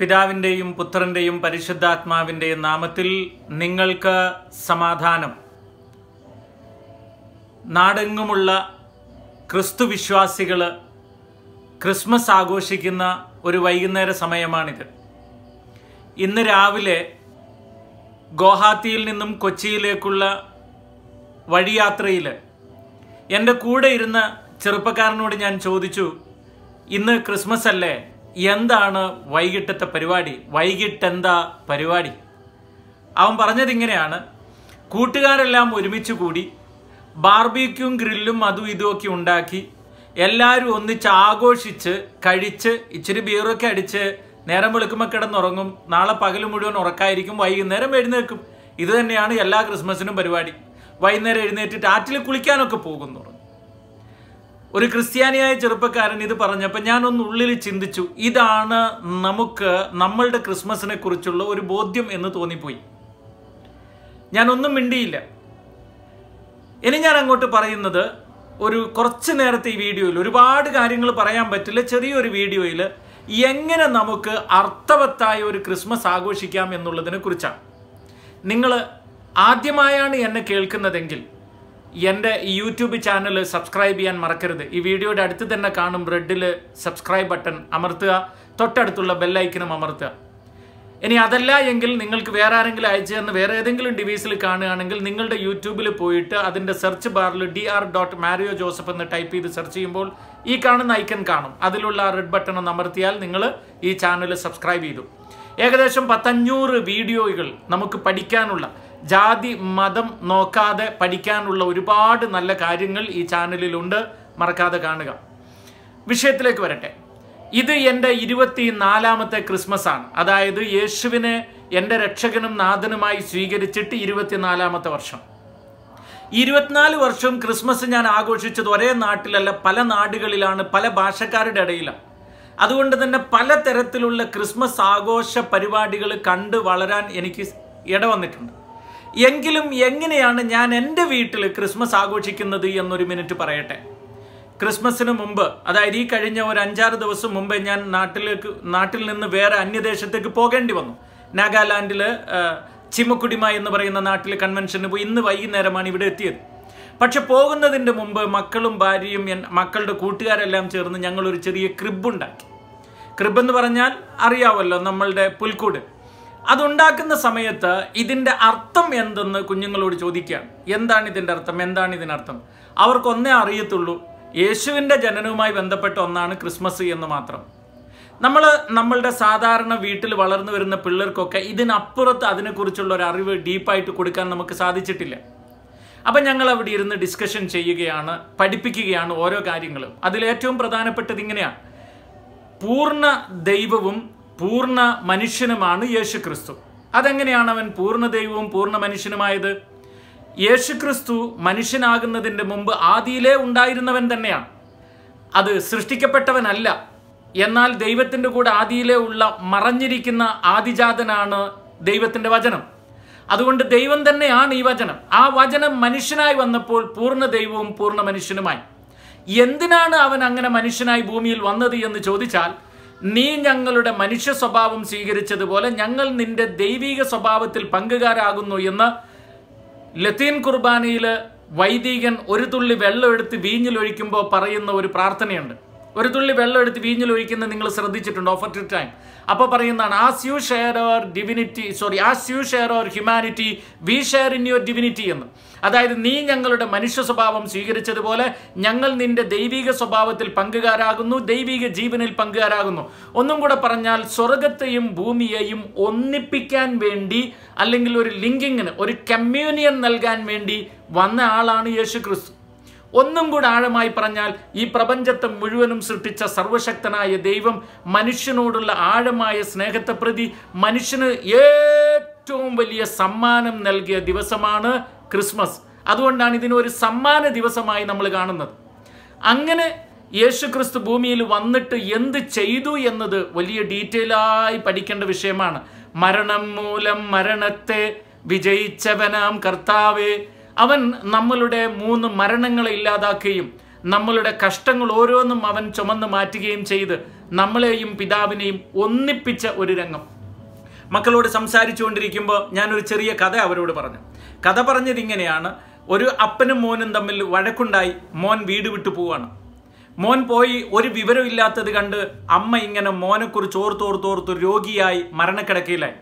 പിതാവിൻ്റെയും പുത്രൻ്റെയും പരിശുദ്ധാത്മാവിൻ്റെയും നാമത്തിൽ നിങ്ങൾക്ക് സമാധാനം നാടെങ്ങുമുള്ള ക്രിസ്തു വിശ്വാസികൾ ക്രിസ്മസ് ആഘോഷിക്കുന്ന ഒരു വൈകുന്നേര സമയമാണിത് ഇന്ന് രാവിലെ ഗോഹാത്തിയിൽ നിന്നും കൊച്ചിയിലേക്കുള്ള വഴിയാത്രയിൽ എൻ്റെ കൂടെ ഇരുന്ന ചെറുപ്പക്കാരനോട് ഞാൻ ചോദിച്ചു ഇന്ന് ക്രിസ്മസ് അല്ലേ എന്താണ് വൈകിട്ടത്തെ പരിപാടി വൈകിട്ടെന്താ പരിപാടി അവൻ പറഞ്ഞതിങ്ങനെയാണ് കൂട്ടുകാരെല്ലാം ഒരുമിച്ച് കൂടി ബാർബിക്യും ഗ്രില്ലും അതും ഇതുമൊക്കെ ഉണ്ടാക്കി എല്ലാവരും ഒന്നിച്ച് ആഘോഷിച്ച് കഴിച്ച് ഇച്ചിരി ബീറൊക്കെ അടിച്ച് നേരം വെളുക്കുമ്പോൾ കിടന്നുറങ്ങും നാളെ പകൽ മുഴുവൻ ഉറക്കായിരിക്കും വൈകുന്നേരം എഴുന്നേൽക്കും ഇത് തന്നെയാണ് എല്ലാ ക്രിസ്മസിനും പരിപാടി വൈകുന്നേരം എഴുന്നേറ്റിട്ട് ആറ്റിൽ കുളിക്കാനൊക്കെ പോകുന്നു ഒരു ക്രിസ്ത്യാനിയായ ചെറുപ്പക്കാരൻ ഇത് പറഞ്ഞപ്പോൾ ഞാനൊന്ന് ഉള്ളിൽ ചിന്തിച്ചു ഇതാണ് നമുക്ക് നമ്മളുടെ ക്രിസ്മസിനെ കുറിച്ചുള്ള ഒരു ബോധ്യം എന്ന് തോന്നിപ്പോയി ഞാനൊന്നും മിണ്ടിയില്ല ഇനി ഞാൻ അങ്ങോട്ട് പറയുന്നത് ഒരു കുറച്ച് നേരത്തെ ഈ വീഡിയോയിൽ ഒരുപാട് കാര്യങ്ങൾ പറയാൻ പറ്റില്ല ചെറിയൊരു വീഡിയോയിൽ എങ്ങനെ നമുക്ക് അർത്ഥവത്തായ ഒരു ക്രിസ്മസ് ആഘോഷിക്കാം എന്നുള്ളതിനെ കുറിച്ചാണ് നിങ്ങൾ ആദ്യമായാണ് എന്നെ കേൾക്കുന്നതെങ്കിൽ എൻ്റെ ഈ യൂട്യൂബ് ചാനൽ സബ്സ്ക്രൈബ് ചെയ്യാൻ മറക്കരുത് ഈ വീഡിയോയുടെ അടുത്ത് തന്നെ കാണും റെഡിൽ സബ്സ്ക്രൈബ് ബട്ടൺ അമർത്തുക തൊട്ടടുത്തുള്ള ബെല്ലൈക്കനും അമർത്തുക ഇനി അതല്ല എങ്കിൽ നിങ്ങൾക്ക് വേറെ ആരെങ്കിലും അയച്ചു തന്ന് വേറെ ഏതെങ്കിലും ഡിവൈസിൽ കാണുകയാണെങ്കിൽ നിങ്ങളുടെ യൂട്യൂബിൽ പോയിട്ട് അതിൻ്റെ സെർച്ച് ബാറിൽ D R dot Mario Joseph എന്ന് ടൈപ്പ് ചെയ്ത് സെർച്ച് ചെയ്യുമ്പോൾ ഈ കാണുന്ന ഐക്കൺ കാണും അതിലുള്ള റെഡ് ബട്ടൺ ഒന്ന് അമർത്തിയാൽ നിങ്ങൾ ഈ ചാനൽ സബ്സ്ക്രൈബ് ചെയ്തു ഏകദേശം പത്തഞ്ഞൂറ് വീഡിയോകൾ നമുക്ക് പഠിക്കാനുള്ള ജാതി മതം നോക്കാതെ പഠിക്കാനുള്ള ഒരുപാട് നല്ല കാര്യങ്ങൾ ഈ ചാനലിലുണ്ട് മറക്കാതെ കാണുക വിഷയത്തിലേക്ക് വരട്ടെ ഇത് എൻ്റെ ഇരുപത്തി നാലാമത്തെ ക്രിസ്മസ് ആണ് അതായത് യേശുവിനെ എൻ്റെ രക്ഷകനും നാഥനുമായി സ്വീകരിച്ചിട്ട് ഇരുപത്തിനാലാമത്തെ വർഷം ഇരുപത്തിനാല് വർഷം ക്രിസ്മസ് ഞാൻ ആഘോഷിച്ചത് ഒരേ നാട്ടിലല്ല പല നാടുകളിലാണ് പല ഭാഷക്കാരുടെ ഇടയിലാണ് അതുകൊണ്ട് തന്നെ പല തരത്തിലുള്ള ക്രിസ്മസ് ആഘോഷ പരിപാടികൾ കണ്ട് വളരാൻ എനിക്ക് ഇട വന്നിട്ടുണ്ട് എങ്കിലും എങ്ങനെയാണ് ഞാൻ എൻ്റെ വീട്ടിൽ ക്രിസ്മസ് ആഘോഷിക്കുന്നത് എന്നൊരു മിനിറ്റ് പറയട്ടെ ക്രിസ്മസിന് മുമ്പ് അതായത് ഈ കഴിഞ്ഞ ഒരു അഞ്ചാറ് ദിവസം മുമ്പേ ഞാൻ നാട്ടിലേക്ക് നാട്ടിൽ നിന്ന് വേറെ അന്യദേശത്തേക്ക് പോകേണ്ടി വന്നു നാഗാലാൻഡിൽ ചിമ്മക്കുടിമ എന്ന് പറയുന്ന നാട്ടിലെ കൺവെൻഷന് പോയി ഇന്ന് വൈകുന്നേരമാണ് ഇവിടെ എത്തിയത് പക്ഷെ പോകുന്നതിൻ്റെ മുമ്പ് മക്കളും ഭാര്യയും മക്കളുടെ കൂട്ടുകാരെല്ലാം ചേർന്ന് ഞങ്ങളൊരു ചെറിയ ക്രിബ് ഉണ്ടാക്കി ക്രിബ് എന്ന് പറഞ്ഞാൽ അറിയാവല്ലോ നമ്മളുടെ പുൽക്കൂട് അതുണ്ടാക്കുന്ന സമയത്ത് ഇതിൻ്റെ അർത്ഥം എന്തെന്ന് കുഞ്ഞുങ്ങളോട് ചോദിക്കുകയാണ് എന്താണ് ഇതിൻ്റെ അർത്ഥം എന്താണ് ഇതിനർത്ഥം അവർക്കൊന്നേ അറിയത്തുള്ളൂ യേശുവിൻ്റെ ജനനവുമായി ബന്ധപ്പെട്ട ഒന്നാണ് ക്രിസ്മസ് എന്ന് മാത്രം നമ്മൾ നമ്മളുടെ സാധാരണ വീട്ടിൽ വളർന്നു വരുന്ന പിള്ളേർക്കൊക്കെ ഇതിനപ്പുറത്ത് അതിനെക്കുറിച്ചുള്ള ഒരു അറിവ് ഡീപ്പായിട്ട് കൊടുക്കാൻ നമുക്ക് സാധിച്ചിട്ടില്ല അപ്പം ഞങ്ങൾ അവിടെ ഇരുന്ന് ഡിസ്കഷൻ ചെയ്യുകയാണ് പഠിപ്പിക്കുകയാണ് ഓരോ കാര്യങ്ങളും അതിലേറ്റവും പ്രധാനപ്പെട്ടത് ഇങ്ങനെയാണ് പൂർണ്ണ ദൈവവും പൂർണ്ണ മനുഷ്യനുമാണ് യേശു ക്രിസ്തു അതെങ്ങനെയാണ് അവൻ പൂർണ്ണ ദൈവവും പൂർണ്ണ മനുഷ്യനുമായത് യേശുക്രിസ്തു മനുഷ്യനാകുന്നതിൻ്റെ മുമ്പ് ആദിയിലേ ഉണ്ടായിരുന്നവൻ തന്നെയാണ് അത് സൃഷ്ടിക്കപ്പെട്ടവനല്ല എന്നാൽ ദൈവത്തിൻ്റെ കൂടെ ആദിയിലേ ഉള്ള മറഞ്ഞിരിക്കുന്ന ആദിജാതനാണ് ദൈവത്തിൻ്റെ വചനം അതുകൊണ്ട് ദൈവം തന്നെയാണ് ഈ വചനം ആ വചനം മനുഷ്യനായി വന്നപ്പോൾ പൂർണ്ണ ദൈവവും പൂർണ്ണ മനുഷ്യനുമായി എന്തിനാണ് അവൻ അങ്ങനെ മനുഷ്യനായി ഭൂമിയിൽ വന്നത് എന്ന് ചോദിച്ചാൽ നീ ഞങ്ങളുടെ മനുഷ്യ സ്വഭാവം സ്വീകരിച്ചതുപോലെ ഞങ്ങൾ നിന്റെ ദൈവിക സ്വഭാവത്തിൽ പങ്കുകാരാകുന്നു എന്ന് ലത്തീൻ കുർബാനയിൽ വൈദികൻ ഒരു തുള്ളി വെള്ളം എടുത്ത് വീഞ്ഞിലൊഴിക്കുമ്പോൾ പറയുന്ന ഒരു പ്രാർത്ഥനയുണ്ട് ഒരു തുള്ളി വെള്ളം എടുത്ത് ഒഴിക്കുന്നത് നിങ്ങൾ ശ്രദ്ധിച്ചിട്ടുണ്ട് ഓഫർ ടു ടൈം അപ്പോൾ പറയുന്നതാണ് as you share our divinity sorry as you share our humanity we share in your divinity എന്ന് അതായത് നീ ഞങ്ങളുടെ മനുഷ്യ സ്വഭാവം സ്വീകരിച്ചതുപോലെ ഞങ്ങൾ നിന്റെ ദൈവിക സ്വഭാവത്തിൽ പങ്കുകാരാകുന്നു ദൈവിക ജീവനിൽ പങ്കുകാരാകുന്നു ഒന്നും കൂടെ പറഞ്ഞാൽ സ്വർഗത്തെയും ഭൂമിയെയും ഒന്നിപ്പിക്കാൻ വേണ്ടി അല്ലെങ്കിൽ ഒരു ലിങ്കിങ്ങിന് ഒരു കമ്മ്യൂണിയൻ നൽകാൻ വേണ്ടി വന്ന ആളാണ് യേശു ക്രിസ്തു ഒന്നും കൂടെ ആഴമായി പറഞ്ഞാൽ ഈ പ്രപഞ്ചത്തെ മുഴുവനും സൃഷ്ടിച്ച സർവശക്തനായ ദൈവം മനുഷ്യനോടുള്ള ആഴമായ സ്നേഹത്തെ പ്രതി മനുഷ്യന് ഏറ്റവും വലിയ സമ്മാനം നൽകിയ ദിവസമാണ് ക്രിസ്മസ് അതുകൊണ്ടാണ് ഇതിനൊരു സമ്മാന ദിവസമായി നമ്മൾ കാണുന്നത് അങ്ങനെ യേശു ക്രിസ്തു ഭൂമിയിൽ വന്നിട്ട് എന്ത് ചെയ്തു എന്നത് വലിയ ഡീറ്റെയിലായി പഠിക്കേണ്ട വിഷയമാണ് മരണം മൂലം മരണത്തെ വിജയിച്ചവനാം കർത്താവേ അവൻ നമ്മളുടെ മൂന്ന് മരണങ്ങളെ ഇല്ലാതാക്കുകയും നമ്മളുടെ കഷ്ടങ്ങൾ ഓരോന്നും അവൻ ചുമന്ന് മാറ്റുകയും ചെയ്ത് നമ്മളെയും പിതാവിനെയും ഒന്നിപ്പിച്ച ഒരു രംഗം മക്കളോട് സംസാരിച്ചുകൊണ്ടിരിക്കുമ്പോൾ ഞാനൊരു ചെറിയ കഥ അവരോട് പറഞ്ഞു കഥ പറഞ്ഞതിങ്ങനെയാണ് ഒരു അപ്പനും മോനും തമ്മിൽ വഴക്കുണ്ടായി മോൻ വീട് വിട്ടു പോവാണ് മോൻ പോയി ഒരു വിവരം ഇല്ലാത്തത് കണ്ട് അമ്മ ഇങ്ങനെ മോനെക്കുറിച്ച് ഓർത്തോർത്തോർത്ത് രോഗിയായി മരണക്കിടക്കയിലായി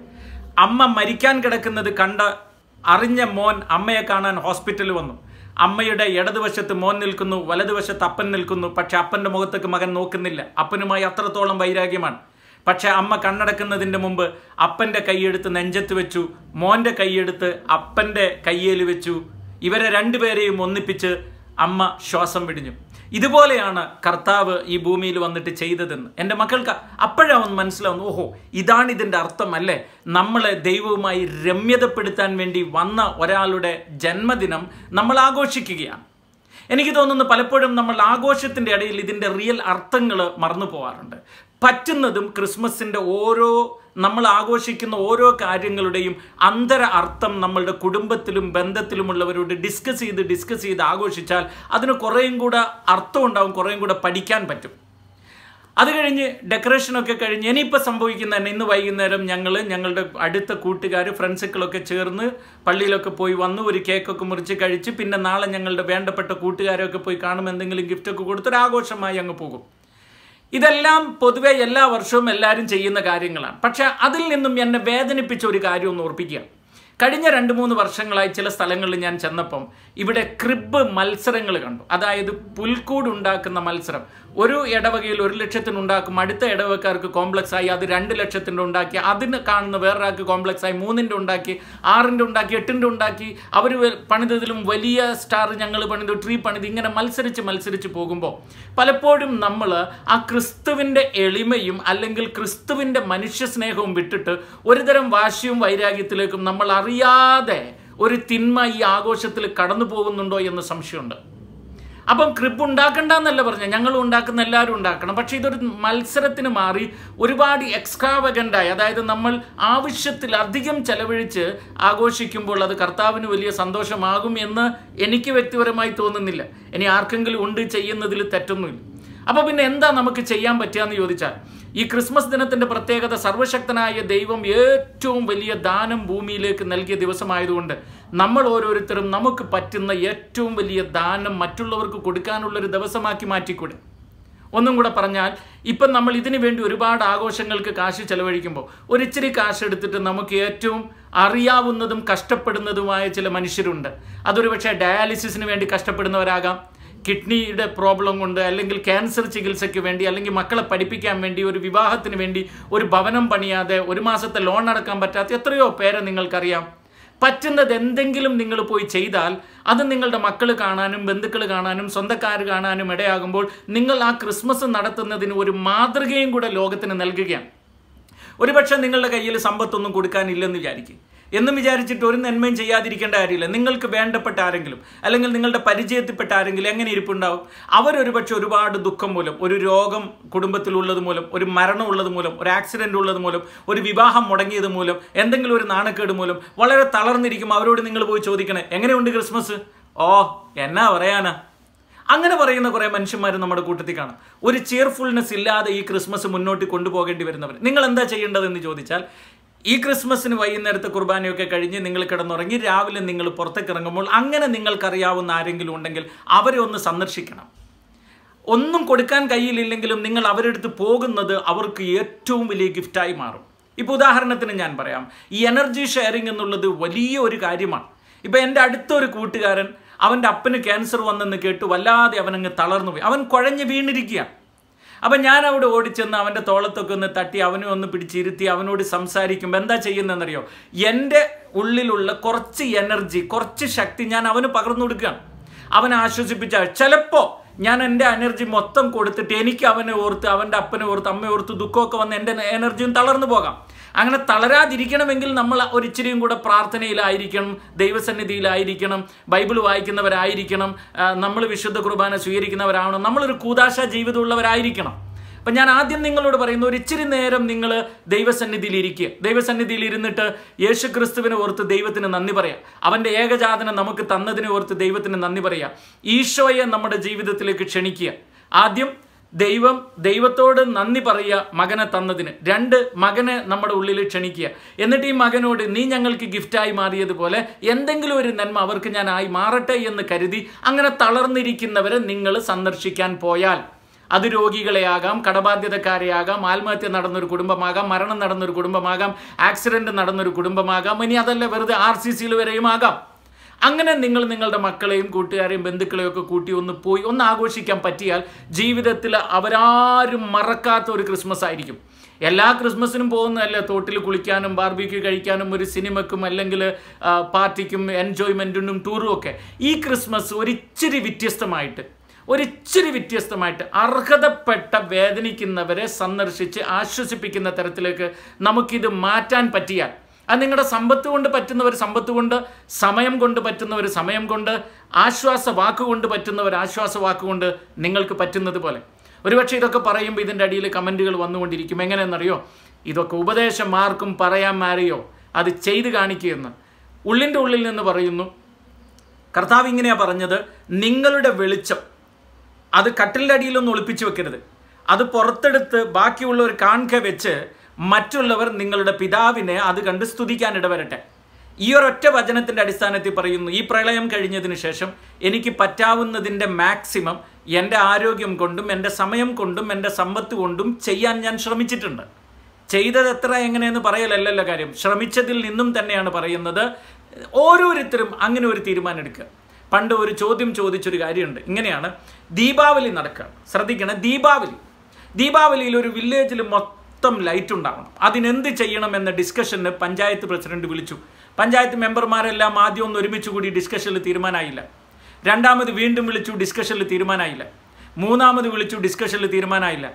അമ്മ മരിക്കാൻ കിടക്കുന്നത് കണ്ട അറിഞ്ഞ മോൻ അമ്മയെ കാണാൻ ഹോസ്പിറ്റലിൽ വന്നു അമ്മയുടെ ഇടതുവശത്ത് മോൻ നിൽക്കുന്നു വലതുവശത്ത് അപ്പൻ നിൽക്കുന്നു പക്ഷെ അപ്പൻ്റെ മുഖത്തേക്ക് മകൻ നോക്കുന്നില്ല അപ്പനുമായി അത്രത്തോളം വൈരാഗ്യമാണ് പക്ഷെ അമ്മ കണ്ണടക്കുന്നതിൻ്റെ മുമ്പ് അപ്പൻ്റെ കൈയെടുത്ത് നെഞ്ചത്ത് വെച്ചു മോൻ്റെ കൈയെടുത്ത് അപ്പൻ്റെ കയ്യേൽ വെച്ചു ഇവരെ രണ്ടുപേരെയും ഒന്നിപ്പിച്ച് അമ്മ ശ്വാസം വിടിഞ്ഞു ഇതുപോലെയാണ് കർത്താവ് ഈ ഭൂമിയിൽ വന്നിട്ട് ചെയ്തതെന്ന് എൻ്റെ മക്കൾക്ക് അപ്പോഴവൻ മനസ്സിലാവുന്നു ഓഹോ ഇതാണ് ഇതിൻ്റെ അർത്ഥം അല്ലേ നമ്മളെ ദൈവവുമായി രമ്യതപ്പെടുത്താൻ വേണ്ടി വന്ന ഒരാളുടെ ജന്മദിനം നമ്മൾ ആഘോഷിക്കുകയാണ് എനിക്ക് തോന്നുന്നു പലപ്പോഴും നമ്മൾ ആഘോഷത്തിൻ്റെ ഇടയിൽ ഇതിൻ്റെ റിയൽ അർത്ഥങ്ങൾ മറന്നു പോകാറുണ്ട് പറ്റുന്നതും ക്രിസ്മസിൻ്റെ ഓരോ നമ്മൾ ആഘോഷിക്കുന്ന ഓരോ കാര്യങ്ങളുടെയും അന്തര അർത്ഥം നമ്മളുടെ കുടുംബത്തിലും ബന്ധത്തിലുമുള്ളവരോട് ഡിസ്കസ് ചെയ്ത് ഡിസ്കസ് ചെയ്ത് ആഘോഷിച്ചാൽ അതിന് കുറേയും കൂടെ അർത്ഥം ഉണ്ടാവും കുറേയും കൂടെ പഠിക്കാൻ പറ്റും അത് കഴിഞ്ഞ് ഡെക്കറേഷനൊക്കെ കഴിഞ്ഞ് ഇനിയിപ്പോൾ സംഭവിക്കുന്ന തന്നെ ഇന്ന് വൈകുന്നേരം ഞങ്ങൾ ഞങ്ങളുടെ അടുത്ത കൂട്ടുകാർ ഫ്രണ്ട്സുകളൊക്കെ ചേർന്ന് പള്ളിയിലൊക്കെ പോയി വന്ന് ഒരു കേക്കൊക്കെ മുറിച്ച് കഴിച്ച് പിന്നെ നാളെ ഞങ്ങളുടെ വേണ്ടപ്പെട്ട കൂട്ടുകാരെയൊക്കെ പോയി കാണും എന്തെങ്കിലും ഗിഫ്റ്റൊക്കെ കൊടുത്തൊരാഘോഷമായി അങ്ങ് പോകും ഇതെല്ലാം പൊതുവെ എല്ലാ വർഷവും എല്ലാവരും ചെയ്യുന്ന കാര്യങ്ങളാണ് പക്ഷെ അതിൽ നിന്നും എന്നെ വേദനിപ്പിച്ച ഒരു കാര്യം ഒന്ന് ഓർപ്പിക്കുക കഴിഞ്ഞ രണ്ട് മൂന്ന് വർഷങ്ങളായി ചില സ്ഥലങ്ങളിൽ ഞാൻ ചെന്നപ്പം ഇവിടെ ക്രിബ് മത്സരങ്ങൾ കണ്ടു അതായത് പുൽക്കൂട് ഉണ്ടാക്കുന്ന മത്സരം ഒരു ഇടവകയിൽ ഒരു ലക്ഷത്തിനുണ്ടാക്കും അടുത്ത ഇടവക്കാർക്ക് കോംപ്ലക്സ് ആയി അത് രണ്ട് ലക്ഷത്തിൻ്റെ ഉണ്ടാക്കി അതിന് കാണുന്ന വേറൊരാൾക്ക് കോംപ്ലക്സ് ആയി മൂന്നിൻ്റെ ഉണ്ടാക്കി ആറിൻ്റെ ഉണ്ടാക്കി എട്ടിൻ്റെ ഉണ്ടാക്കി അവർ പണിതതിലും വലിയ സ്റ്റാർ ഞങ്ങൾ പണിതു ട്രീ പണിത് ഇങ്ങനെ മത്സരിച്ച് മത്സരിച്ച് പോകുമ്പോൾ പലപ്പോഴും നമ്മൾ ആ ക്രിസ്തുവിൻ്റെ എളിമയും അല്ലെങ്കിൽ ക്രിസ്തുവിൻ്റെ മനുഷ്യ സ്നേഹവും വിട്ടിട്ട് ഒരുതരം വാശിയും വൈരാഗ്യത്തിലേക്കും നമ്മൾ അറിയാതെ ഒരു തിന്മ ഈ ആഘോഷത്തിൽ കടന്നു പോകുന്നുണ്ടോ എന്ന് സംശയമുണ്ട് അപ്പം ക്രിബ് എന്നല്ല പറഞ്ഞത് ഞങ്ങൾ ഉണ്ടാക്കുന്ന എല്ലാവരും ഉണ്ടാക്കണം പക്ഷേ ഇതൊരു മത്സരത്തിന് മാറി ഒരുപാട് എക്സ്ട്രാവഗൻ്റായി അതായത് നമ്മൾ ആവശ്യത്തിൽ അധികം ചെലവഴിച്ച് ആഘോഷിക്കുമ്പോൾ അത് കർത്താവിന് വലിയ സന്തോഷമാകും എന്ന് എനിക്ക് വ്യക്തിപരമായി തോന്നുന്നില്ല ഇനി ആർക്കെങ്കിലും ഉണ്ട് ചെയ്യുന്നതിൽ തെറ്റൊന്നുമില്ല അപ്പോൾ പിന്നെ എന്താ നമുക്ക് ചെയ്യാൻ പറ്റുക എന്ന് ചോദിച്ചാൽ ഈ ക്രിസ്മസ് ദിനത്തിന്റെ പ്രത്യേകത സർവശക്തനായ ദൈവം ഏറ്റവും വലിയ ദാനം ഭൂമിയിലേക്ക് നൽകിയ ദിവസമായതുകൊണ്ട് നമ്മൾ ഓരോരുത്തരും നമുക്ക് പറ്റുന്ന ഏറ്റവും വലിയ ദാനം മറ്റുള്ളവർക്ക് കൊടുക്കാനുള്ളൊരു ദിവസമാക്കി മാറ്റിക്കൂടെ ഒന്നും കൂടെ പറഞ്ഞാൽ ഇപ്പം നമ്മൾ ഇതിനു വേണ്ടി ഒരുപാട് ആഘോഷങ്ങൾക്ക് കാശ് ചെലവഴിക്കുമ്പോൾ ഒരിച്ചിരി കാശ് എടുത്തിട്ട് നമുക്ക് ഏറ്റവും അറിയാവുന്നതും കഷ്ടപ്പെടുന്നതുമായ ചില മനുഷ്യരുണ്ട് അതൊരു പക്ഷേ ഡയാലിസിസിന് വേണ്ടി കഷ്ടപ്പെടുന്നവരാകാം കിഡ്നിയുടെ പ്രോബ്ലം കൊണ്ട് അല്ലെങ്കിൽ ക്യാൻസർ ചികിത്സയ്ക്ക് വേണ്ടി അല്ലെങ്കിൽ മക്കളെ പഠിപ്പിക്കാൻ വേണ്ടി ഒരു വിവാഹത്തിന് വേണ്ടി ഒരു ഭവനം പണിയാതെ ഒരു മാസത്തെ ലോൺ അടക്കാൻ പറ്റാത്ത എത്രയോ പേരെ നിങ്ങൾക്കറിയാം പറ്റുന്നത് എന്തെങ്കിലും നിങ്ങൾ പോയി ചെയ്താൽ അത് നിങ്ങളുടെ മക്കൾ കാണാനും ബന്ധുക്കൾ കാണാനും സ്വന്തക്കാർ കാണാനും ഇടയാകുമ്പോൾ നിങ്ങൾ ആ ക്രിസ്മസ് നടത്തുന്നതിന് ഒരു മാതൃകയും കൂടെ ലോകത്തിന് നൽകുകയാണ് ഒരുപക്ഷെ നിങ്ങളുടെ കയ്യിൽ സമ്പത്തൊന്നും കൊടുക്കാനില്ലെന്ന് വിചാരിക്കും എന്നും വിചാരിച്ചിട്ട് ഒരു നന്മയും ചെയ്യാതിരിക്കേണ്ട കാര്യമില്ല നിങ്ങൾക്ക് വേണ്ടപ്പെട്ട ആരെങ്കിലും അല്ലെങ്കിൽ നിങ്ങളുടെ പരിചയത്തിൽപ്പെട്ട ആരെങ്കിലും എങ്ങനെ ഇരിപ്പുണ്ടാവും അവരൊരുപക്ഷെ ഒരുപാട് ദുഃഖം മൂലം ഒരു രോഗം കുടുംബത്തിലുള്ളത് മൂലം ഒരു മരണം ഉള്ളത് മൂലം ഒരു ആക്സിഡൻ്റ് ഉള്ളത് മൂലം ഒരു വിവാഹം മുടങ്ങിയത് മൂലം എന്തെങ്കിലും ഒരു നാണക്കേട് മൂലം വളരെ തളർന്നിരിക്കും അവരോട് നിങ്ങൾ പോയി ചോദിക്കണേ എങ്ങനെയുണ്ട് ക്രിസ്മസ് ഓ എന്നാ പറയാനാ അങ്ങനെ പറയുന്ന കുറേ മനുഷ്യന്മാർ നമ്മുടെ കൂട്ടത്തിൽ കാണാം ഒരു ചെയർഫുൾനെസ് ഇല്ലാതെ ഈ ക്രിസ്മസ് മുന്നോട്ട് കൊണ്ടുപോകേണ്ടി വരുന്നവർ നിങ്ങൾ എന്താ ചെയ്യേണ്ടതെന്ന് ചോദിച്ചാൽ ഈ ക്രിസ്മസിന് വൈകുന്നേരത്തെ കുർബാനയൊക്കെ കഴിഞ്ഞ് നിങ്ങൾ കിടന്നുറങ്ങി രാവിലെ നിങ്ങൾ പുറത്തേക്ക് ഇറങ്ങുമ്പോൾ അങ്ങനെ നിങ്ങൾക്കറിയാവുന്ന ആരെങ്കിലും ഉണ്ടെങ്കിൽ അവരെ ഒന്ന് സന്ദർശിക്കണം ഒന്നും കൊടുക്കാൻ കഴിയില്ലെങ്കിലും നിങ്ങൾ അവരെടുത്ത് പോകുന്നത് അവർക്ക് ഏറ്റവും വലിയ ഗിഫ്റ്റായി മാറും ഇപ്പോൾ ഉദാഹരണത്തിന് ഞാൻ പറയാം ഈ എനർജി ഷെയറിംഗ് എന്നുള്ളത് വലിയ ഒരു കാര്യമാണ് ഇപ്പോൾ എൻ്റെ അടുത്തൊരു കൂട്ടുകാരൻ അവൻ്റെ അപ്പന് ക്യാൻസർ വന്നെന്ന് കേട്ട് വല്ലാതെ അവനങ്ങ് തളർന്നു പോയി അവൻ കുഴഞ്ഞ് വീണിരിക്കുകയാണ് അപ്പം ഞാൻ അവിടെ ഓടിച്ചെന്ന് അവൻ്റെ തോളത്തൊക്കെ ഒന്ന് തട്ടി അവനെ ഒന്ന് പിടിച്ചിരുത്തി അവനോട് സംസാരിക്കുമ്പോൾ എന്താ ചെയ്യുന്നതെന്നറിയോ എൻ്റെ ഉള്ളിലുള്ള കുറച്ച് എനർജി കുറച്ച് ശക്തി ഞാൻ അവന് പകർന്നു കൊടുക്കുകയാണ് അവനെ ആശ്വസിപ്പിച്ച ചിലപ്പോൾ ഞാൻ എൻ്റെ എനർജി മൊത്തം കൊടുത്തിട്ട് എനിക്ക് അവനെ ഓർത്ത് അവൻ്റെ അപ്പനെ ഓർത്ത് അമ്മയെ ഓർത്ത് ദുഃഖമൊക്കെ വന്ന് എൻ്റെ എനർജിയും തളർന്നു പോകാം അങ്ങനെ തളരാതിരിക്കണമെങ്കിൽ നമ്മൾ ഒരിച്ചിരിയും കൂടെ പ്രാർത്ഥനയിലായിരിക്കണം ദൈവസന്നിധിയിലായിരിക്കണം ബൈബിൾ വായിക്കുന്നവരായിരിക്കണം നമ്മൾ വിശുദ്ധ കുർബാന സ്വീകരിക്കുന്നവരാവണം നമ്മളൊരു കൂതാശ ജീവിതമുള്ളവരായിരിക്കണം അപ്പം ഞാൻ ആദ്യം നിങ്ങളോട് പറയുന്നു ഒരു ഇച്ചിരി നേരം നിങ്ങൾ ദൈവസന്നിധിയിൽ ഇരിക്കുക ദൈവസന്നിധിയിൽ ഇരുന്നിട്ട് യേശു ക്രിസ്തുവിനെ ഓർത്ത് ദൈവത്തിന് നന്ദി പറയാം അവൻ്റെ ഏകജാതനം നമുക്ക് തന്നതിനെ ഓർത്ത് ദൈവത്തിന് നന്ദി പറയാം ഈശോയെ നമ്മുടെ ജീവിതത്തിലേക്ക് ക്ഷണിക്കുക ആദ്യം ദൈവം ദൈവത്തോട് നന്ദി പറയുക മകനെ തന്നതിന് രണ്ട് മകനെ നമ്മുടെ ഉള്ളിൽ ക്ഷണിക്കുക എന്നിട്ട് ഈ മകനോട് നീ ഞങ്ങൾക്ക് ഗിഫ്റ്റായി മാറിയതുപോലെ എന്തെങ്കിലും ഒരു നന്മ അവർക്ക് ഞാൻ ആയി മാറട്ടെ എന്ന് കരുതി അങ്ങനെ തളർന്നിരിക്കുന്നവരെ നിങ്ങൾ സന്ദർശിക്കാൻ പോയാൽ അത് രോഗികളെയാകാം കടബാധ്യതക്കാരെയാകാം ആത്മഹത്യ നടന്നൊരു കുടുംബമാകാം മരണം നടന്നൊരു കുടുംബമാകാം ആക്സിഡൻറ്റ് നടന്നൊരു കുടുംബമാകാം ഇനി അതല്ല വെറുതെ ആർ സി സിയിൽ വരെയും ആകാം അങ്ങനെ നിങ്ങൾ നിങ്ങളുടെ മക്കളെയും കൂട്ടുകാരെയും ബന്ധുക്കളെയും ഒക്കെ കൂട്ടി ഒന്ന് പോയി ഒന്ന് ആഘോഷിക്കാൻ പറ്റിയാൽ ജീവിതത്തിൽ അവരാരും മറക്കാത്ത ഒരു ക്രിസ്മസ് ആയിരിക്കും എല്ലാ ക്രിസ്മസിനും പോകുന്നതല്ല തോട്ടിൽ കുളിക്കാനും ബാർബിക്ക് കഴിക്കാനും ഒരു സിനിമക്കും അല്ലെങ്കിൽ പാർട്ടിക്കും എൻജോയ്മെൻറ്റിനും ടൂറും ഒക്കെ ഈ ക്രിസ്മസ് ഒരിച്ചിരി വ്യത്യസ്തമായിട്ട് ഒരിച്ചിരി വ്യത്യസ്തമായിട്ട് അർഹതപ്പെട്ട വേദനിക്കുന്നവരെ സന്ദർശിച്ച് ആശ്വസിപ്പിക്കുന്ന തരത്തിലേക്ക് നമുക്കിത് മാറ്റാൻ പറ്റിയാൽ അത് നിങ്ങളുടെ സമ്പത്ത് കൊണ്ട് പറ്റുന്നവർ സമ്പത്ത് കൊണ്ട് സമയം കൊണ്ട് പറ്റുന്നവർ സമയം കൊണ്ട് ആശ്വാസ വാക്കുകൊണ്ട് കൊണ്ട് ഒരു ആശ്വാസ വാക്കുകൊണ്ട് നിങ്ങൾക്ക് പറ്റുന്നത് പോലെ ഒരുപക്ഷെ ഇതൊക്കെ പറയുമ്പോൾ ഇതിൻ്റെ അടിയിൽ കമൻറ്റുകൾ വന്നുകൊണ്ടിരിക്കും എങ്ങനെയെന്നറിയോ ഇതൊക്കെ ഉപദേശം ആർക്കും പറയാൻ മാറിയോ അത് ചെയ്ത് കാണിക്കുകയെന്ന് ഉള്ളിൻ്റെ ഉള്ളിൽ നിന്ന് പറയുന്നു കർത്താവ് ഇങ്ങനെയാണ് പറഞ്ഞത് നിങ്ങളുടെ വെളിച്ചം അത് കട്ടിലിൻ്റെ അടിയിലൊന്നും ഒളിപ്പിച്ചു വെക്കരുത് അത് പുറത്തെടുത്ത് ബാക്കിയുള്ളവർ കാൺക വെച്ച് മറ്റുള്ളവർ നിങ്ങളുടെ പിതാവിനെ അത് കണ്ട് സ്തുതിക്കാൻ ഇടവരട്ടെ ഈ ഒരൊറ്റ വചനത്തിൻ്റെ അടിസ്ഥാനത്തിൽ പറയുന്നു ഈ പ്രളയം കഴിഞ്ഞതിന് ശേഷം എനിക്ക് പറ്റാവുന്നതിൻ്റെ മാക്സിമം എൻ്റെ ആരോഗ്യം കൊണ്ടും എൻ്റെ സമയം കൊണ്ടും എൻ്റെ സമ്പത്ത് കൊണ്ടും ചെയ്യാൻ ഞാൻ ശ്രമിച്ചിട്ടുണ്ട് ചെയ്തത് എത്ര എങ്ങനെയെന്ന് പറയലല്ലല്ലോ കാര്യം ശ്രമിച്ചതിൽ നിന്നും തന്നെയാണ് പറയുന്നത് ഓരോരുത്തരും അങ്ങനെ ഒരു തീരുമാനം എടുക്കുക പണ്ട് ഒരു ചോദ്യം ചോദിച്ചൊരു കാര്യമുണ്ട് ഇങ്ങനെയാണ് ദീപാവലി നടക്കുക ശ്രദ്ധിക്കണം ദീപാവലി ദീപാവലിയിൽ ഒരു വില്ലേജിൽ മൊത്തം മൊത്തം ലൈറ്റ് ഉണ്ടാകണം അതിനെന്ത് ചെയ്യണമെന്ന ഡിസ്കഷന് പഞ്ചായത്ത് പ്രസിഡന്റ് വിളിച്ചു പഞ്ചായത്ത് മെമ്പർമാരെല്ലാം ആദ്യം ഒന്ന് ഒരുമിച്ച് കൂടി ഡിസ്കഷനിൽ തീരുമാനമായില്ല രണ്ടാമത് വീണ്ടും വിളിച്ചു ഡിസ്കഷനിൽ തീരുമാനമായില്ല മൂന്നാമത് വിളിച്ചു ഡിസ്കഷനിൽ തീരുമാനമായില്ല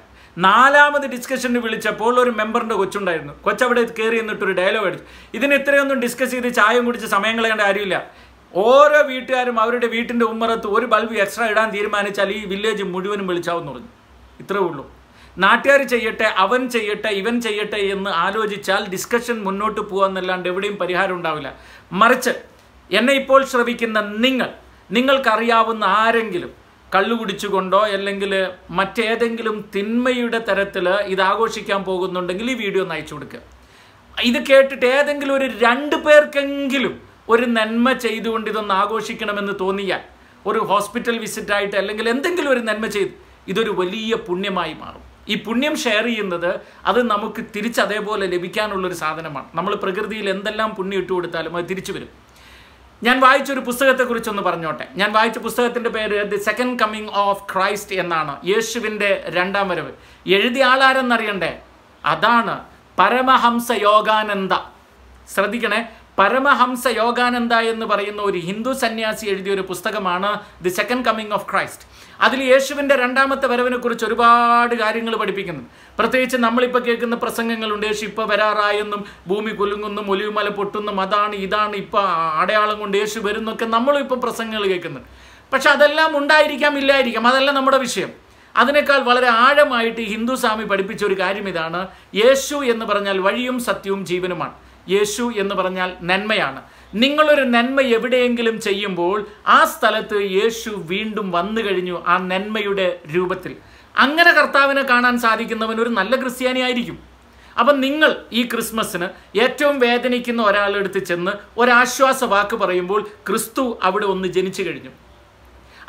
നാലാമത് ഡിസ്കഷന് വിളിച്ചപ്പോൾ ഒരു മെമ്പറിൻ്റെ കൊച്ചുണ്ടായിരുന്നു കൊച്ചവിടെ കയറി ഒരു ഡയലോഗ് അടിച്ചു ഇതിന് ഇത്രയൊന്നും ഡിസ്കസ് ചെയ്ത് ചായം കുടിച്ച് സമയം കളയേണ്ട കാര്യമില്ല ഓരോ വീട്ടുകാരും അവരുടെ വീട്ടിൻ്റെ ഉമ്മറത്ത് ഒരു ബൾബ് എക്സ്ട്രാ ഇടാൻ തീരുമാനിച്ചാൽ ഈ വില്ലേജ് മുഴുവനും വിളിച്ചാവും എന്ന് പറഞ്ഞു ഇത്രേ ഉള്ളൂ നാട്ടുകാർ ചെയ്യട്ടെ അവൻ ചെയ്യട്ടെ ഇവൻ ചെയ്യട്ടെ എന്ന് ആലോചിച്ചാൽ ഡിസ്കഷൻ മുന്നോട്ട് പോകാമെന്നല്ലാണ്ട് എവിടെയും പരിഹാരം ഉണ്ടാവില്ല മറിച്ച് എന്നെ ഇപ്പോൾ ശ്രവിക്കുന്ന നിങ്ങൾ നിങ്ങൾക്കറിയാവുന്ന ആരെങ്കിലും കള്ളു കുടിച്ചുകൊണ്ടോ അല്ലെങ്കിൽ മറ്റേതെങ്കിലും തിന്മയുടെ തരത്തിൽ ഇത് ആഘോഷിക്കാൻ പോകുന്നുണ്ടെങ്കിൽ ഈ വീഡിയോ ഒന്ന് അയച്ചു കൊടുക്കുക ഇത് കേട്ടിട്ട് ഏതെങ്കിലും ഒരു രണ്ട് പേർക്കെങ്കിലും ഒരു നന്മ ചെയ്തുകൊണ്ട് ഇതൊന്ന് ആഘോഷിക്കണമെന്ന് തോന്നിയാൽ ഒരു ഹോസ്പിറ്റൽ വിസിറ്റായിട്ട് അല്ലെങ്കിൽ എന്തെങ്കിലും ഒരു നന്മ ചെയ്ത് ഇതൊരു വലിയ പുണ്യമായി മാറും ഈ പുണ്യം ഷെയർ ചെയ്യുന്നത് അത് നമുക്ക് തിരിച്ച് അതേപോലെ ലഭിക്കാനുള്ളൊരു സാധനമാണ് നമ്മൾ പ്രകൃതിയിൽ എന്തെല്ലാം പുണ്യം ഇട്ട് കൊടുത്താലും അത് തിരിച്ചു വരും ഞാൻ വായിച്ചൊരു പുസ്തകത്തെക്കുറിച്ചൊന്ന് പറഞ്ഞോട്ടെ ഞാൻ വായിച്ച പുസ്തകത്തിൻ്റെ പേര് the second coming of Christ എന്നാണ് യേശുവിൻ്റെ രണ്ടാം വരവ് എഴുതിയ ആളാരെന്നറിയണ്ടേ അതാണ് പരമഹംസ യോഗാനന്ദ ശ്രദ്ധിക്കണേ പരമഹംസ യോഗാനന്ദ എന്ന് പറയുന്ന ഒരു ഹിന്ദു സന്യാസി എഴുതിയ ഒരു പുസ്തകമാണ് the second coming of Christ അതിൽ യേശുവിൻ്റെ രണ്ടാമത്തെ വരവിനെക്കുറിച്ച് ഒരുപാട് കാര്യങ്ങൾ പഠിപ്പിക്കുന്നു പ്രത്യേകിച്ച് നമ്മളിപ്പോൾ കേൾക്കുന്ന പ്രസംഗങ്ങളുണ്ട് യേശു ഇപ്പോൾ വരാറായെന്നും ഭൂമി കുലുങ്ങുന്നു ഒലിവുമല പൊട്ടുന്നും അതാണ് ഇതാണ് ഇപ്പോൾ അടയാളം കൊണ്ട് യേശു വരുന്നൊക്കെ നമ്മളും ഇപ്പം പ്രസംഗങ്ങൾ കേൾക്കുന്നുണ്ട് പക്ഷെ അതെല്ലാം ഉണ്ടായിരിക്കാം ഇല്ലായിരിക്കാം അതല്ല നമ്മുടെ വിഷയം അതിനേക്കാൾ വളരെ ആഴമായിട്ട് ഹിന്ദു സ്വാമി പഠിപ്പിച്ച ഒരു കാര്യം ഇതാണ് യേശു എന്ന് പറഞ്ഞാൽ വഴിയും സത്യവും ജീവനുമാണ് യേശു എന്ന് പറഞ്ഞാൽ നന്മയാണ് നിങ്ങളൊരു നന്മ എവിടെയെങ്കിലും ചെയ്യുമ്പോൾ ആ സ്ഥലത്ത് യേശു വീണ്ടും വന്നു കഴിഞ്ഞു ആ നന്മയുടെ രൂപത്തിൽ അങ്ങനെ കർത്താവിനെ കാണാൻ സാധിക്കുന്നവൻ ഒരു നല്ല ക്രിസ്ത്യാനി ആയിരിക്കും അപ്പം നിങ്ങൾ ഈ ക്രിസ്മസിന് ഏറ്റവും വേദനിക്കുന്ന ഒരാളെടുത്ത് ചെന്ന് ഒരാശ്വാസ വാക്ക് പറയുമ്പോൾ ക്രിസ്തു അവിടെ ഒന്ന് ജനിച്ചു കഴിഞ്ഞു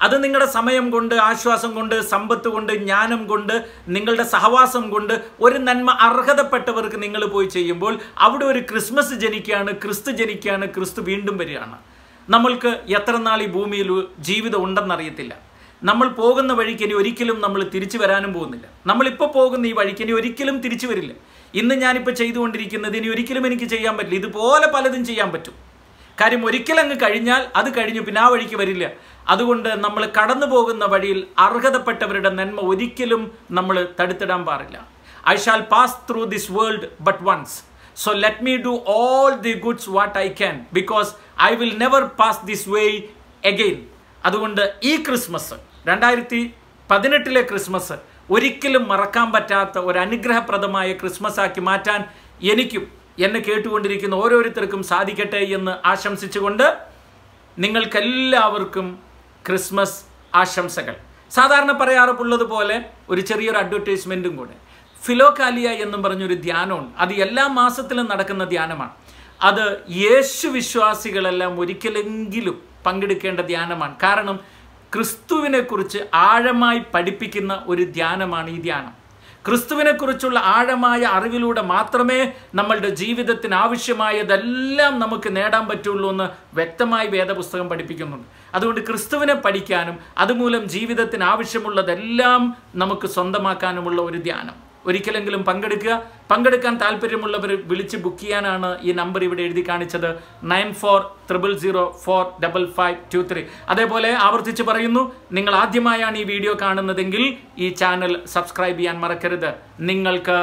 അത് നിങ്ങളുടെ സമയം കൊണ്ട് ആശ്വാസം കൊണ്ട് സമ്പത്ത് കൊണ്ട് ജ്ഞാനം കൊണ്ട് നിങ്ങളുടെ സഹവാസം കൊണ്ട് ഒരു നന്മ അർഹതപ്പെട്ടവർക്ക് നിങ്ങൾ പോയി ചെയ്യുമ്പോൾ അവിടെ ഒരു ക്രിസ്മസ് ജനിക്കുകയാണ് ക്രിസ്തു ജനിക്കുകയാണ് ക്രിസ്തു വീണ്ടും വരികയാണ് നമ്മൾക്ക് എത്ര നാൾ ഈ ഭൂമിയിൽ ജീവിതം ഉണ്ടെന്നറിയത്തില്ല നമ്മൾ പോകുന്ന വഴിക്ക് ഇനി ഒരിക്കലും നമ്മൾ തിരിച്ചു വരാനും പോകുന്നില്ല നമ്മളിപ്പോൾ പോകുന്ന ഈ വഴിക്ക് ഇനി ഒരിക്കലും തിരിച്ചു വരില്ല ഇന്ന് ഞാനിപ്പോൾ ചെയ്തുകൊണ്ടിരിക്കുന്നത് ഇനി ഒരിക്കലും എനിക്ക് ചെയ്യാൻ പറ്റില്ല ഇതുപോലെ പലതും ചെയ്യാൻ പറ്റും കാര്യം ഒരിക്കലങ്ങ് കഴിഞ്ഞാൽ അത് കഴിഞ്ഞു പിന്നെ ആ വഴിക്ക് വരില്ല അതുകൊണ്ട് നമ്മൾ കടന്നു പോകുന്ന വഴിയിൽ അർഹതപ്പെട്ടവരുടെ നന്മ ഒരിക്കലും നമ്മൾ തടുത്തിടാൻ പാടില്ല I shall pass through this world but once so let me do all the goods what I can because I will never pass this way again അതുകൊണ്ട് ഈ ക്രിസ്മസ് രണ്ടായിരത്തി പതിനെട്ടിലെ ക്രിസ്മസ് ഒരിക്കലും മറക്കാൻ പറ്റാത്ത ഒരു അനുഗ്രഹപ്രദമായ ക്രിസ്മസ് ആക്കി മാറ്റാൻ എനിക്കും എന്നെ കേട്ടുകൊണ്ടിരിക്കുന്ന ഓരോരുത്തർക്കും സാധിക്കട്ടെ എന്ന് ആശംസിച്ചുകൊണ്ട് നിങ്ങൾക്കെല്ലാവർക്കും ക്രിസ്മസ് ആശംസകൾ സാധാരണ പറയാറുള്ളത് പോലെ ഒരു ചെറിയൊരു അഡ്വർടൈസ്മെൻറ്റും കൂടെ ഫിലോകാലിയ എന്നും പറഞ്ഞൊരു ധ്യാനമുണ്ട് അത് എല്ലാ മാസത്തിലും നടക്കുന്ന ധ്യാനമാണ് അത് യേശു വിശ്വാസികളെല്ലാം ഒരിക്കലെങ്കിലും പങ്കെടുക്കേണ്ട ധ്യാനമാണ് കാരണം ക്രിസ്തുവിനെക്കുറിച്ച് ആഴമായി പഠിപ്പിക്കുന്ന ഒരു ധ്യാനമാണ് ഈ ധ്യാനം ക്രിസ്തുവിനെക്കുറിച്ചുള്ള ആഴമായ അറിവിലൂടെ മാത്രമേ നമ്മളുടെ ജീവിതത്തിന് ആവശ്യമായതെല്ലാം നമുക്ക് നേടാൻ പറ്റുള്ളൂ എന്ന് വ്യക്തമായി വേദപുസ്തകം പഠിപ്പിക്കുന്നുണ്ട് അതുകൊണ്ട് ക്രിസ്തുവിനെ പഠിക്കാനും അതുമൂലം ജീവിതത്തിന് ആവശ്യമുള്ളതെല്ലാം നമുക്ക് സ്വന്തമാക്കാനുമുള്ള ഒരു ധ്യാനം ഒരിക്കലെങ്കിലും പങ്കെടുക്കുക പങ്കെടുക്കാൻ താല്പര്യമുള്ളവർ വിളിച്ച് ബുക്ക് ചെയ്യാനാണ് ഈ നമ്പർ ഇവിടെ എഴുതി കാണിച്ചത് nine four triple zero four double five two three അതേപോലെ ആവർത്തിച്ച് പറയുന്നു നിങ്ങൾ ആദ്യമായാണ് ഈ വീഡിയോ കാണുന്നതെങ്കിൽ ഈ ചാനൽ സബ്സ്ക്രൈബ് ചെയ്യാൻ മറക്കരുത് നിങ്ങൾക്ക്